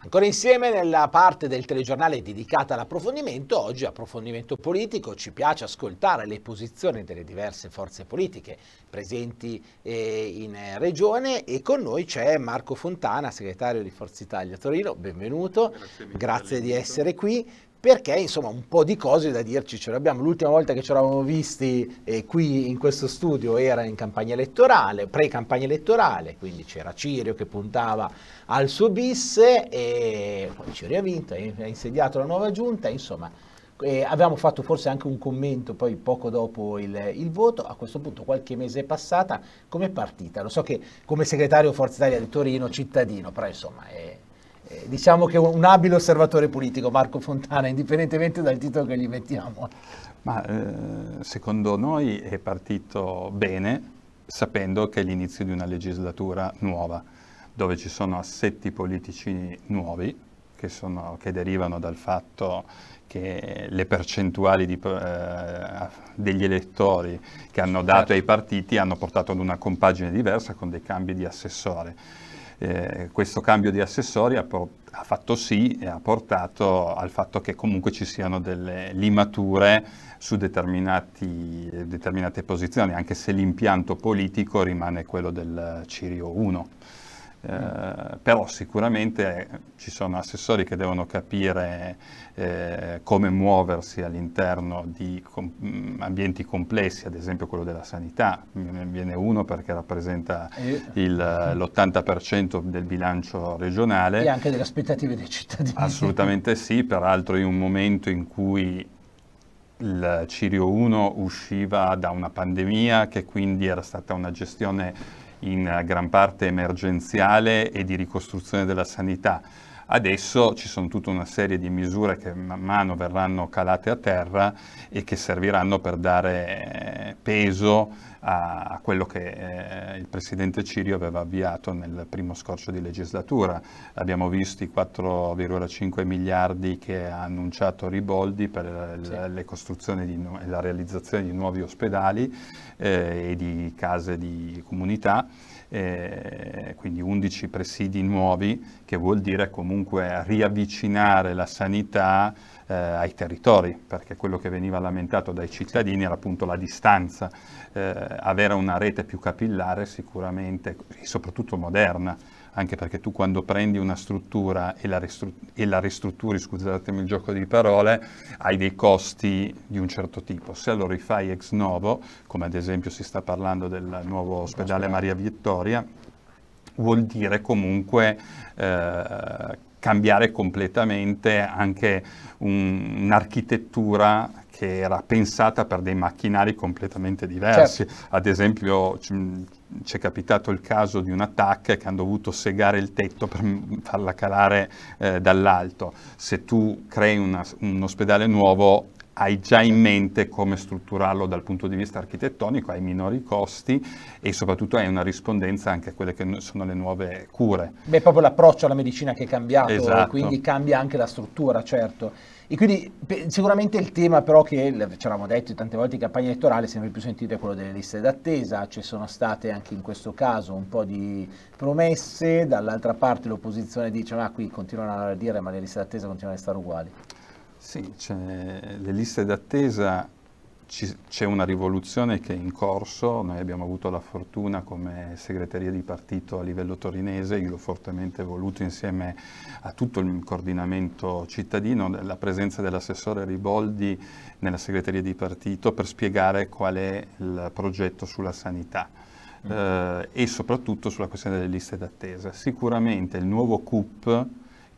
Ancora insieme nella parte del telegiornale dedicata all'approfondimento, oggi approfondimento politico, ci piace ascoltare le posizioni delle diverse forze politiche presenti eh, in regione e con noi c'è Marco Fontana, segretario di Forza Italia Torino, benvenuto, grazie, grazie di essere qui perché insomma un po' di cose da dirci ce l'abbiamo. L'ultima volta che ci eravamo visti eh, qui in questo studio era in campagna elettorale, pre-campagna elettorale, quindi c'era Cirio che puntava al suo bis e poi Cirio ha vinto, ha insediato la nuova giunta, insomma eh, avevamo fatto forse anche un commento poi poco dopo il, il, voto, a questo punto qualche mese è passata come partita, lo so che come segretario Forza Italia di Torino cittadino, però insomma... Eh, eh, diciamo che un abile osservatore politico, Marco Fontana, indipendentemente dal titolo che gli mettiamo. Ma eh, secondo noi è partito bene sapendo che è l'inizio di una legislatura nuova, dove ci sono assetti politici nuovi che, sono, che derivano dal fatto che le percentuali di, eh, degli elettori che hanno dato certo. ai partiti hanno portato ad una compagine diversa con dei cambi di assessore eh, questo cambio di assessori ha, ha, fatto sì e ha portato al fatto che comunque ci siano delle limature su determinate posizioni, anche se l'impianto politico rimane quello del Cirio 1. Eh, però sicuramente ci sono assessori che devono capire eh, come muoversi all'interno di com- mm, ambienti complessi, ad esempio quello della sanità, viene uno perché rappresenta il, mm. l'80% del bilancio regionale. E anche delle aspettative dei cittadini. Assolutamente sì, peraltro in un momento in cui il Cirio 1 usciva da una pandemia che quindi era stata una gestione in eh, gran parte emergenziale e di ricostruzione della sanità. Adesso ci sono tutta una serie di misure che man mano verranno calate a terra e che serviranno per dare eh, peso a, quello che eh, il Presidente Cirio aveva avviato nel primo scorcio di legislatura. Abbiamo visto i 4,5 miliardi che ha annunciato Riboldi per sì. la, di, la, realizzazione di nuovi ospedali eh, e di case di comunità eh, quindi 11 presidi nuovi, che vuol dire comunque riavvicinare la sanità eh, ai territori, perché quello che veniva lamentato dai cittadini era appunto la distanza, eh, avere una rete più capillare sicuramente, e soprattutto moderna, anche perché tu quando prendi una struttura e la, e la, ristrutturi, scusatemi il gioco di parole, hai dei costi di un certo tipo. Se lo rifai ex novo, come ad esempio si sta parlando del nuovo ospedale Maria Vittoria, vuol dire comunque eh, cambiare completamente anche un, un'architettura che era pensata per dei macchinari completamente diversi. Certo. Ad esempio ci è capitato il caso di un'attacca che hanno dovuto segare il tetto per farla calare eh, dall'alto. Se tu crei una, un ospedale nuovo hai già in mente come strutturarlo dal punto di vista architettonico, hai minori costi e soprattutto hai una rispondenza anche a quelle che sono le nuove cure. Beh, proprio l'approccio alla medicina che è cambiato esatto. e quindi cambia anche la struttura, certo. E quindi sicuramente il tema però che ci eravamo detto tante volte in campagna elettorale sempre più sentito è quello delle liste d'attesa, ci sono state anche in questo caso un po' di promesse, dall'altra parte l'opposizione dice ma ah, qui continuano a dire ma le liste d'attesa continuano a restare uguali. Sì, le liste d'attesa, c'è una rivoluzione che è in corso, noi abbiamo avuto la fortuna come segreteria di partito a livello torinese, io l'ho fortemente voluto insieme a tutto il coordinamento cittadino, la presenza dell'assessore Riboldi nella segreteria di partito per spiegare qual è il progetto sulla sanità. Mm. Eh, e soprattutto sulla questione delle liste d'attesa. Sicuramente il nuovo CUP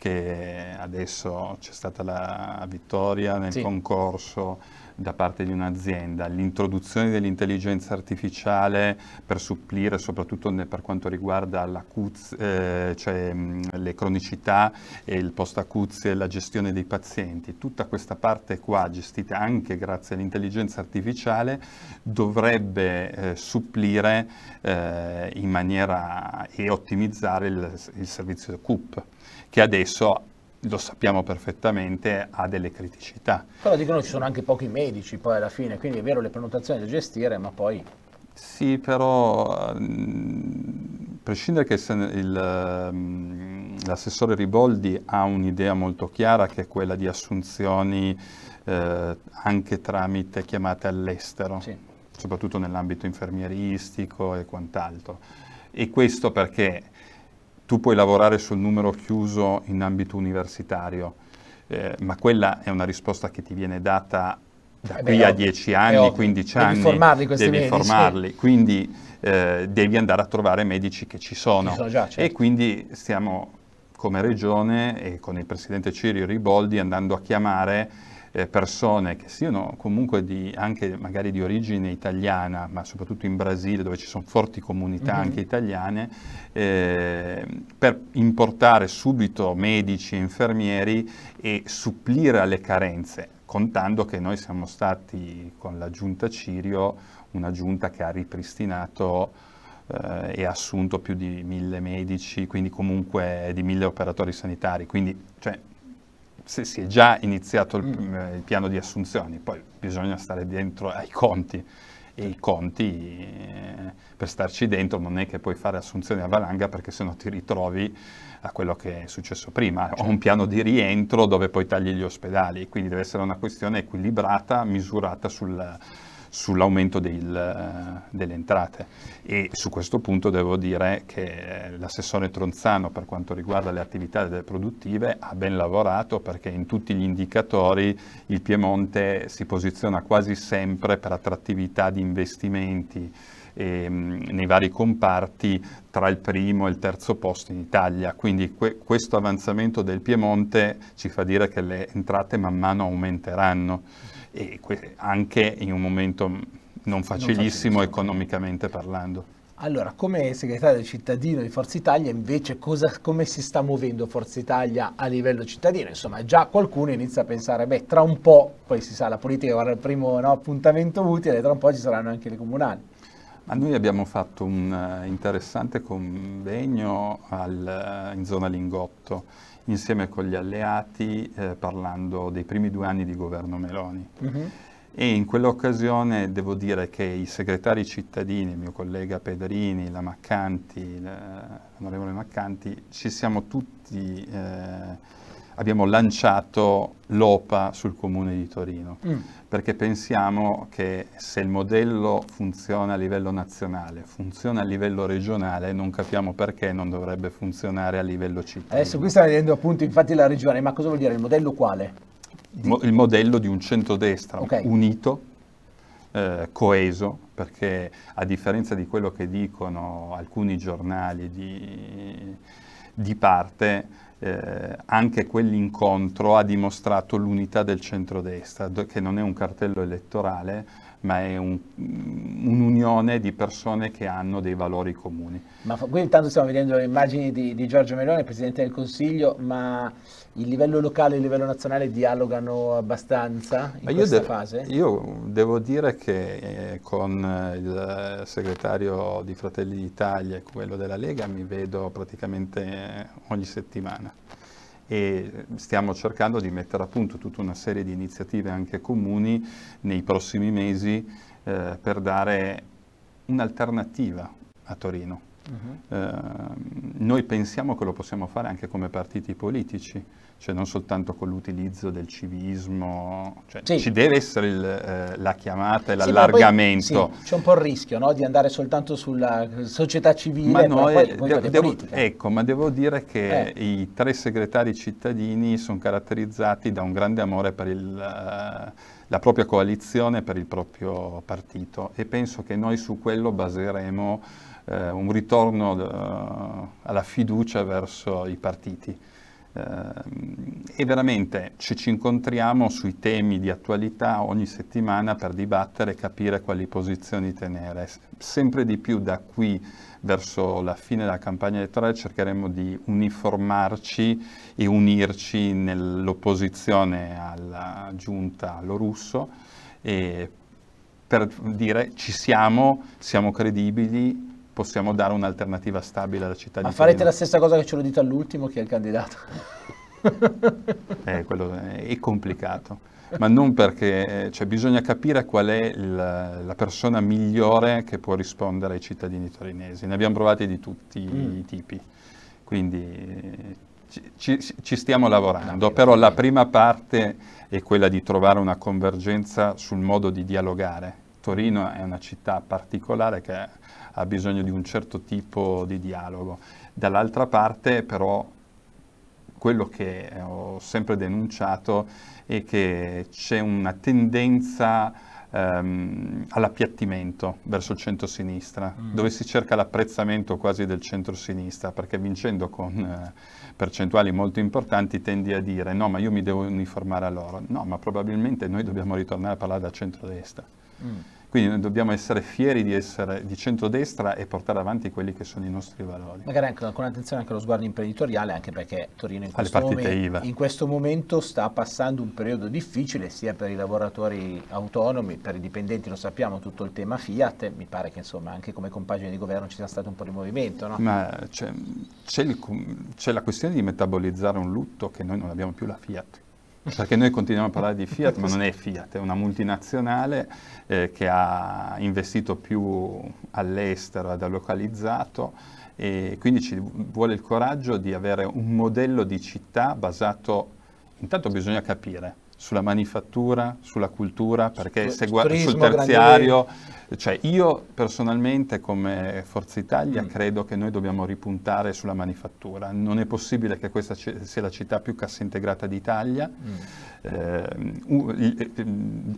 che adesso c'è stata la vittoria nel sì. concorso da parte di un'azienda, l'introduzione dell'intelligenza artificiale per supplire soprattutto per quanto riguarda l'acuz, eh, cioè, mm, le cronicità e il post acuzie e la gestione dei pazienti, tutta questa parte qua gestita anche grazie all'intelligenza artificiale dovrebbe eh, supplire eh, in maniera e ottimizzare il, il servizio CUP che adesso lo sappiamo perfettamente, ha delle criticità. Però dicono ci sono anche pochi medici poi alla fine, quindi è vero le prenotazioni da gestire, ma poi... Sì, però a ehm, prescindere che ehm, l'assessore Riboldi ha un'idea molto chiara che è quella di assunzioni eh, anche tramite chiamate all'estero, sì. soprattutto nell'ambito infermieristico e quant'altro. E questo perché tu puoi lavorare sul numero chiuso in ambito universitario, eh, ma quella è una risposta che ti viene data da eh qui beh, a 10 anni, 15 devi formarli formarli devi medici. formarli, quindi eh, devi andare a trovare medici che ci sono. Ci sono già, certo. E quindi stiamo come regione e con il presidente Cirio Riboldi andando a chiamare eh, persone che siano comunque di, anche magari di origine italiana, ma soprattutto in Brasile dove ci sono forti comunità mm-hmm. anche italiane, eh, per importare subito medici e infermieri e supplire alle carenze, contando che noi siamo stati con la giunta Cirio, una giunta che ha ripristinato eh, e ha assunto più di mille medici, quindi comunque di mille operatori sanitari, quindi cioè, se si è già iniziato il, mm. eh, il, piano di assunzioni, poi bisogna stare dentro ai conti e i conti eh, per starci dentro non è che puoi fare assunzioni a valanga perché sennò ti ritrovi a quello che è successo prima, certo. ho un certo. piano di rientro dove poi tagli gli ospedali, quindi deve essere una questione equilibrata, misurata sul sull'aumento del, eh, delle entrate e su questo punto devo dire che eh, l'assessore Tronzano per quanto riguarda le attività produttive ha ben lavorato perché in tutti gli indicatori il Piemonte si posiziona quasi sempre per attrattività di investimenti ehm, nei vari comparti tra il primo e il terzo posto in Italia. Quindi que- questo avanzamento del Piemonte ci fa dire che le entrate man mano aumenteranno e anche in un momento non facilissimo non economicamente parlando. Allora, come segretario del cittadino di Forza Italia, invece, cosa, come si sta muovendo Forza Italia a livello cittadino? Insomma, già qualcuno inizia a pensare, beh, tra un po', poi si sa, la politica guarda il primo no, appuntamento utile, tra un po' ci saranno anche le comunali. Ma noi abbiamo fatto un eh, interessante convegno al, eh, in zona Lingotto insieme con gli alleati eh, parlando dei primi due anni di governo Meloni. Mm-hmm. E in quell'occasione devo dire che i segretari cittadini, il mio collega Pedrini, la Maccanti, l'onorevole Maccanti, ci siamo tutti eh, abbiamo lanciato l'OPA sul Comune di Torino, mm. perché pensiamo che se il modello funziona a livello nazionale, funziona a livello regionale, non capiamo perché non dovrebbe funzionare a livello cittadino. Adesso qui sta vedendo appunto infatti la regione, ma cosa vuol dire il modello quale? Di... Mo- il modello di un centrodestra okay. unito, eh, coeso, perché a differenza di quello che dicono alcuni giornali di, di parte, eh, anche quell'incontro ha dimostrato l'unità del centrodestra, che non è un cartello elettorale, ma è un, un'unione di persone che hanno dei valori comuni. Ma qui intanto stiamo vedendo le immagini di, di Giorgio Meloni, Presidente del Consiglio, ma il livello locale e il livello nazionale dialogano abbastanza in ma questa io de- fase? Io devo dire che eh, con eh, il segretario di Fratelli d'Italia e quello della Lega mi vedo praticamente ogni settimana e stiamo cercando di mettere a punto tutta una serie di iniziative anche comuni nei prossimi mesi eh, per dare un'alternativa a Torino. Uh-huh. Eh, noi pensiamo che lo possiamo fare anche come partiti politici, cioè non soltanto con l'utilizzo del civismo, cioè sì. ci deve essere il, eh, la chiamata e l'allargamento. Poi, sì, c'è un po' il rischio no? di andare soltanto sulla società civile, ma no, poi, poi eh, devo, Ecco, ma devo dire che eh. i tre segretari cittadini sono caratterizzati da un grande amore per il... Uh, la propria coalizione per il proprio partito e penso che noi su quello baseremo eh, un ritorno uh, alla fiducia verso i partiti. Uh, e veramente ci, ci incontriamo sui temi di attualità ogni settimana per dibattere e capire quali posizioni tenere. Sempre di più da qui verso la fine della campagna elettorale cercheremo di uniformarci e unirci nell'opposizione alla giunta allo russo per dire ci siamo, siamo credibili possiamo dare un'alternativa stabile alla città Ma di Torino. Ma farete la stessa cosa che ce lo dite all'ultimo chi è il candidato? eh, quello è, complicato ma non perché, eh, cioè bisogna capire qual è la, la, persona migliore che può rispondere ai cittadini torinesi. Ne abbiamo provati di tutti mm. i tipi, quindi ci, ci stiamo lavorando, no, però la prima parte è quella di trovare una convergenza sul modo di dialogare Torino è una città particolare che ha bisogno di un certo tipo di dialogo. Dall'altra parte però quello che ho sempre denunciato è che c'è una tendenza ehm, all'appiattimento verso il centro-sinistra, mm. dove si cerca l'apprezzamento quasi del centro-sinistra, perché vincendo con eh, percentuali molto importanti tendi a dire no, ma io mi devo uniformare a loro. No, ma probabilmente noi dobbiamo ritornare a parlare da centrodestra. Mm quindi noi dobbiamo essere fieri di essere di centrodestra e portare avanti quelli che sono i nostri valori. Magari anche con attenzione anche allo sguardo imprenditoriale, anche perché Torino in questo, momento, in questo momento sta passando un periodo difficile sia per i lavoratori autonomi, per i dipendenti, lo sappiamo, tutto il tema Fiat, mi pare che insomma anche come compagine di governo ci sia stato un po' di movimento. No? Ma c'è, c'è, il, c'è la questione di metabolizzare un lutto che noi non abbiamo più la Fiat perché noi continuiamo a parlare di Fiat, ma non è Fiat, è una multinazionale eh, che ha investito più all'estero, ha localizzato e quindi ci vuole il coraggio di avere un modello di città basato, intanto bisogna capire sulla manifattura, sulla cultura, perché se guardi sul terziario... Cioè io personalmente come Forza Italia mm. credo che noi dobbiamo ripuntare sulla manifattura. Non è possibile che questa sia la città più cassa integrata d'Italia. Mm. Eh,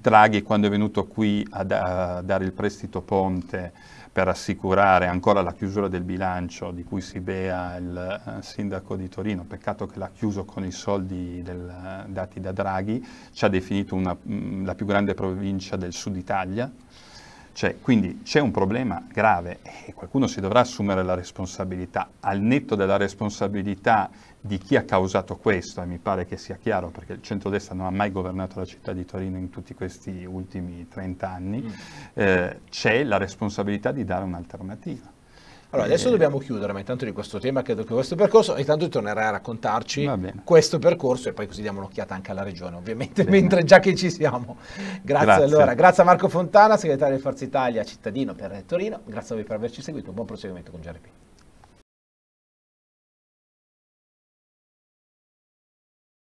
Draghi quando è venuto qui a, da a dare il prestito Ponte per assicurare ancora la chiusura del bilancio di cui si bea il eh, sindaco di Torino, peccato che l'ha chiuso con i soldi del, eh, dati da Draghi, ci ha definito una, mm, la più grande provincia del sud Italia, cioè, quindi c'è un problema grave e qualcuno si dovrà assumere la responsabilità. Al netto della responsabilità di chi ha causato questo, e mi pare che sia chiaro perché il centrodestra non ha mai governato la città di Torino in tutti questi ultimi 30 anni, mm. eh, c'è la responsabilità di dare un'alternativa. Allora, adesso eh. dobbiamo chiudere, ma intanto di questo tema, credo che questo percorso, intanto tornerai a raccontarci questo percorso e poi così diamo un'occhiata anche alla regione, ovviamente, bene. mentre già che ci siamo. Grazie, grazie, allora, grazie a Marco Fontana, segretario di Forza Italia, cittadino per Torino, grazie a voi per averci seguito, un buon proseguimento con GRP.